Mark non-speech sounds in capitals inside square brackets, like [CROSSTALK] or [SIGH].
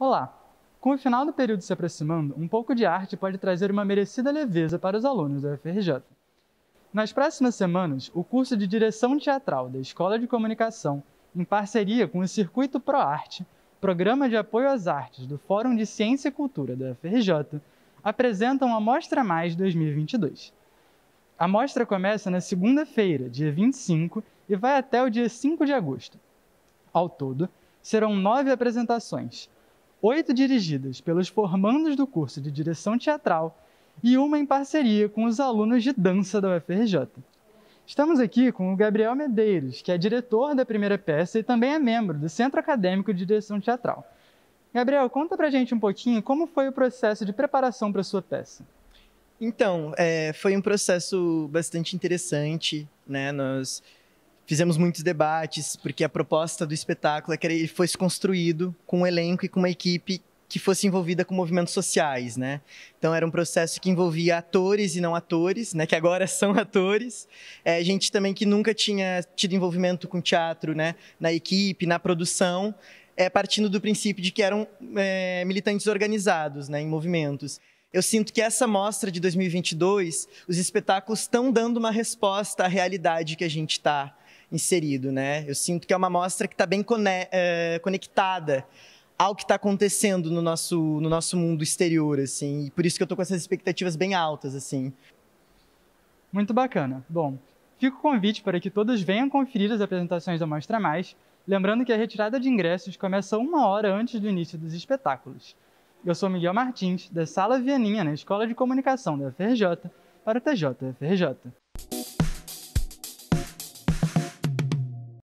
Olá! Com o final do período se aproximando, um pouco de arte pode trazer uma merecida leveza para os alunos da UFRJ. Nas próximas semanas, o curso de Direção Teatral da Escola de Comunicação, em parceria com o Circuito ProArte, Programa de Apoio às Artes do Fórum de Ciência e Cultura da UFRJ, apresentam a Mostra Mais 2022. A mostra começa na segunda-feira, dia 25, e vai até o dia 5 de agosto. Ao todo, serão nove apresentações, oito dirigidas pelos formandos do curso de direção teatral e uma em parceria com os alunos de dança da UFRJ. Estamos aqui com o Gabriel Medeiros, que é diretor da primeira peça e também é membro do Centro Acadêmico de Direção Teatral. Gabriel, conta pra gente um pouquinho como foi o processo de preparação para sua peça. Então, é, foi um processo bastante interessante, né? Nós fizemos muitos debates, porque a proposta do espetáculo é que ele fosse construído com um elenco e com uma equipe que fosse envolvida com movimentos sociais, né? Então era um processo que envolvia atores e não atores, né? Que agora [LAUGHS] são atores, é, gente também que nunca tinha tido envolvimento com teatro, né? Na equipe, na produção, é, partindo do princípio de que eram é, militantes organizados, né? Em movimentos. Eu sinto que essa mostra de 2022, os espetáculos estão dando uma resposta à realidade que a gente está inserido, né? Eu sinto que é uma mostra que está bem eh, conectada ao que está acontecendo no nosso, no nosso mundo exterior, assim. E por isso que eu estou com essas expectativas bem altas, assim. Muito bacana. Bom, fica o convite para que todos venham conferir as apresentações da Mostra Mais, lembrando que a retirada de ingressos começa uma hora antes do início dos espetáculos. Eu sou Miguel Martins, da Sala Vianinha, na Escola de Comunicação da FRJ, para o TJ-FRJ.